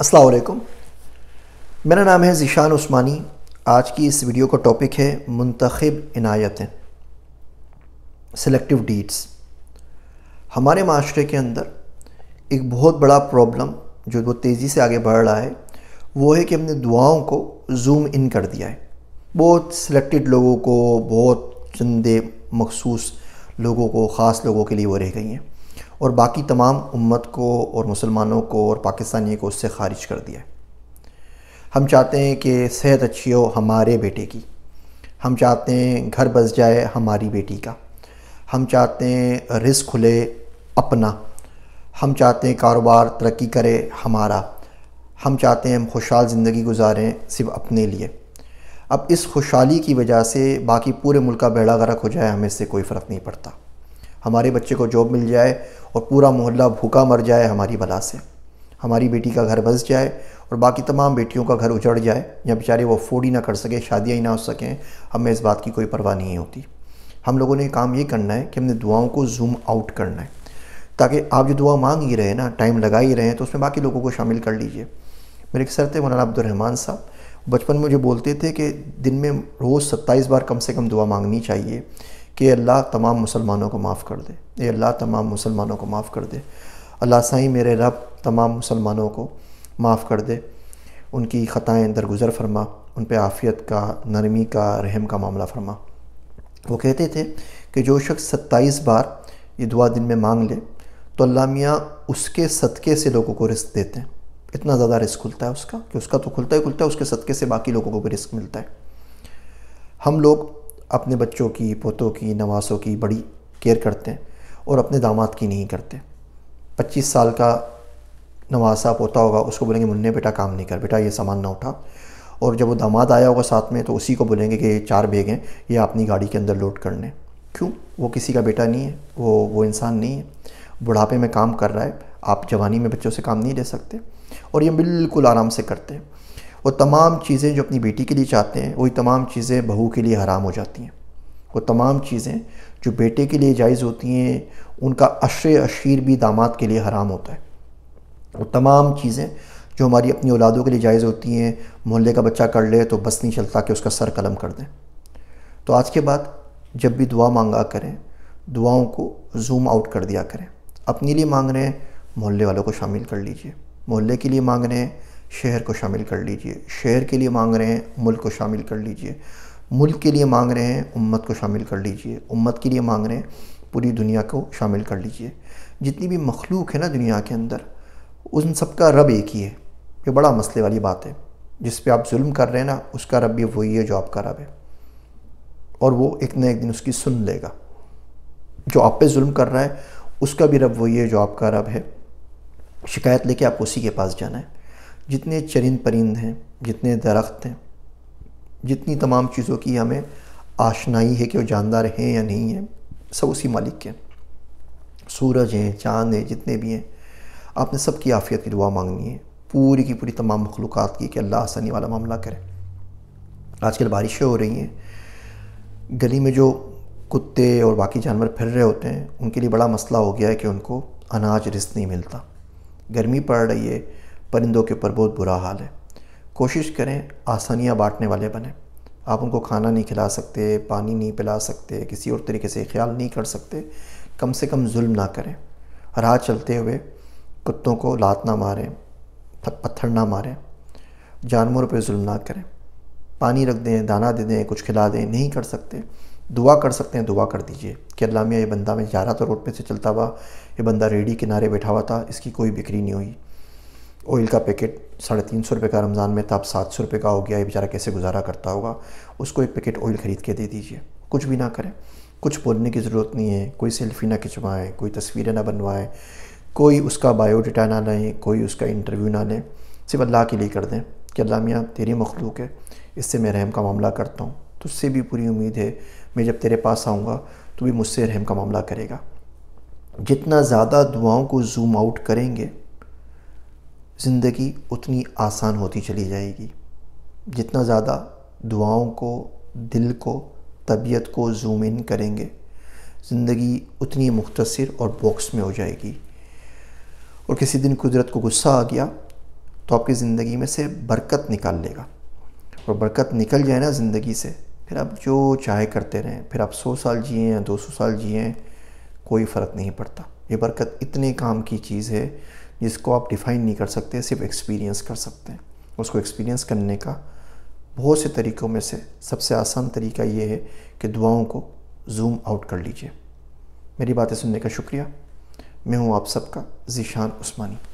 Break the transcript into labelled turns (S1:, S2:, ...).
S1: असलकुम मेरा नाम है ज़ीशान उस्मानी आज की इस वीडियो का टॉपिक है मंतखब इनायतें सेलेक्टिव डीड्स हमारे माशरे के अंदर एक बहुत बड़ा प्रॉब्लम जो वो तेज़ी से आगे बढ़ रहा है वो है कि हमने दुआओं को जूम इन कर दिया है बहुत सिलेक्टेड लोगों को बहुत चंदे मखसूस लोगों को ख़ास लोगों के लिए वो रह गई हैं और बाकी तमाम उम्मत को और मुसलमानों को और पाकिस्तानी को उससे खारिज कर दिया हम चाहते हैं कि सेहत अच्छी हो हमारे बेटे की हम चाहते हैं घर बस जाए हमारी बेटी का हम चाहते हैं रिस्क खुले अपना हम चाहते हैं कारोबार तरक्की करे हमारा हम चाहते हैं हम खुशहाल ज़िंदगी गुजारें सिर्फ अपने लिए अब इस खुशहाली की वजह से बाकी पूरे मुल्क का बेड़ा गर्क हो जाए हमें इससे कोई फ़र्क नहीं पड़ता हमारे बच्चे को जॉब मिल जाए और पूरा मोहल्ला भूखा मर जाए हमारी भला से हमारी बेटी का घर बस जाए और बाकी तमाम बेटियों का घर उजड़ जाए या बेचारे वो अफोर्ड ही ना कर सकें शादियाँ ही ना हो सकें हमें इस बात की कोई परवाह नहीं होती हम लोगों ने काम ये करना है कि हमने दुआओं को जूम आउट करना है ताकि आप जो दुआ मांग ही रहे ना टाइम लगा ही रहे हैं तो उसमें बाकी लोगों को शामिल कर लीजिए मेरे एक सर थे मौलाना अब्दुलरहमान साहब बचपन में मुझे बोलते थे कि दिन में रोज़ सत्ताईस बार कम से कम दुआ मांगनी चाहिए कि अल्लाह तमाम मुसलमानों को माफ़ कर दे ये अल्लाह तमाम मुसलमानों को माफ़ कर दे अल्लाह साईं मेरे रब तमाम मुसलमानों को माफ़ कर दे उनकी ख़ताएँ दरगुजर फरमा उन पर आफ़ियत का नरमी का रहम का मामला फरमा वो कहते थे कि जो शख्स सत्ताईस बार ये दुआ दिन में मांग ले तो अल्लाह मियाँ उसके सदक़े से लोगों को रिस्क देते हैं इतना ज़्यादा रिस्क खुलता है उसका कि उसका तो खुलता ही खुलता है उसके सदक़े से बाकी लोगों को भी रिस्क मिलता है हम लोग अपने बच्चों की पोतों की नवासों की बड़ी केयर करते हैं और अपने दामाद की नहीं करते पच्चीस साल का नवासा पोता होगा उसको बोलेंगे मुन्ने बेटा काम नहीं कर बेटा ये सामान ना उठा और जब वो दामाद आया होगा साथ में तो उसी को बोलेंगे कि ये चार बैग हैं ये अपनी गाड़ी के अंदर लोड कर लें क्यों वो किसी का बेटा नहीं है वो वो इंसान नहीं है बुढ़ापे में काम कर रहा है आप जवानी में बच्चों से काम नहीं ले सकते और ये बिल्कुल आराम से करते हैं वो तमाम चीज़ें जो अपनी बेटी के लिए चाहते हैं वही तमाम चीज़ें बहू के लिए हराम हो जाती हैं वो तमाम चीज़ें जो बेटे के लिए जायज़ होती हैं उनका अशर अशीर भी दामाद के लिए हराम होता है वो तमाम चीज़ें जो हमारी अपनी औलादों के लिए जायज़ होती हैं मोहल्ले का बच्चा कर ले तो बस नहीं चलता कि उसका सर कलम कर दें तो आज के बाद जब भी दुआ मांगा करें दुआओं को जूम आउट कर दिया करें अपने लिए मांग रहे हैं मोहल्ले वालों को शामिल कर लीजिए मोहल्ले के लिए मांग रहे हैं शहर को शामिल कर लीजिए शहर के लिए मांग रहे हैं मुल्क को शामिल कर लीजिए मुल्क के लिए मांग रहे हैं उम्मत को शामिल कर लीजिए उम्मत के लिए मांग रहे हैं पूरी दुनिया को शामिल कर लीजिए जितनी भी मखलूक है ना दुनिया के अंदर उन सब का रब एक ही है ये बड़ा मसले वाली बात है जिस पर आप जुल्म कर रहे हैं ना उसका रब भी वही है जो आपका रब है और वो एक ना एक दिन उसकी सुन लेगा जो आप पे जुल्म कर रहा है उसका भी रब वही है जो आपका रब है शिकायत लेके आप उसी के पास जाना है जितने चरिंद परिंद हैं जितने दरख्त हैं जितनी तमाम चीज़ों की हमें आशनाई है कि वो जानदार हैं या नहीं हैं सब उसी मालिक के सूरज हैं चाँद हैं जितने भी हैं आपने की आफ़ियत की दुआ मांगनी है पूरी की पूरी तमाम मखलूक की कि अल्लाह आसानी वाला मामला करें आजकल बारिशें हो रही हैं गली में जो कुत्ते और बाकी जानवर फिर रहे होते हैं उनके लिए बड़ा मसला हो गया है कि उनको अनाज रिस्क नहीं मिलता गर्मी पड़ रही है परिंदों के ऊपर बहुत बुरा हाल है कोशिश करें आसानियाँ बांटने वाले बने आप उनको खाना नहीं खिला सकते पानी नहीं पिला सकते किसी और तरीके से ख्याल नहीं कर सकते कम से कम जुल्म ना करें राह चलते हुए कुत्तों को लात ना मारें पत्थर ना मारें जानवरों पर जुल्म ना करें पानी रख दें दाना दे दें कुछ खिला दें नहीं कर सकते दुआ कर सकते हैं दुआ कर दीजिए कि अल्लाह मियाँ ये बंदा मैं जा रहा था रोड पे से चलता हुआ ये बंदा रेडी किनारे बैठा हुआ था इसकी कोई बिक्री नहीं हुई ऑयल का पैकेट साढ़े तीन सौ रुपये का रमज़ान में था अब सात सौ रुपये का हो गया ये बेचारा कैसे गुजारा करता होगा उसको एक पैकेट ऑयल ख़रीद के दे दीजिए कुछ भी ना करें कुछ बोलने की ज़रूरत नहीं है कोई सेल्फ़ी ना खिंचवाएँ कोई तस्वीरें ना बनवाएँ कोई उसका बायोडाटा ना लें कोई उसका इंटरव्यू ना लें सिर्फ अल्लाह के लिए कर दें कि अल्लाह मियाँ तेरी मखलूक है इससे मैं रहम का मामला करता हूँ तुझसे तो भी पूरी उम्मीद है मैं जब तेरे पास आऊँगा तो भी मुझसे रहम का मामला करेगा जितना ज़्यादा दुआओं को जूम आउट करेंगे ज़िंदगी उतनी आसान होती चली जाएगी जितना ज़्यादा दुआओं को दिल को तबीयत को जूम इन करेंगे ज़िंदगी उतनी मुख्तसर और बॉक्स में हो जाएगी और किसी दिन कुदरत को गुस्सा आ गया तो आपकी ज़िंदगी में से बरकत निकाल लेगा और बरकत निकल जाए ना ज़िंदगी से फिर आप जो चाहे करते रहें फिर आप सौ साल जिए या दो सौ साल जिए कोई फ़र्क नहीं पड़ता ये बरकत इतने काम की चीज़ है जिसको आप डिफाइन नहीं कर सकते सिर्फ एक्सपीरियंस कर सकते हैं उसको एक्सपीरियंस करने का बहुत से तरीक़ों में से सबसे आसान तरीका ये है कि दुआओं को जूम आउट कर लीजिए मेरी बातें सुनने का शुक्रिया मैं हूँ आप सबका जीशान उस्मानी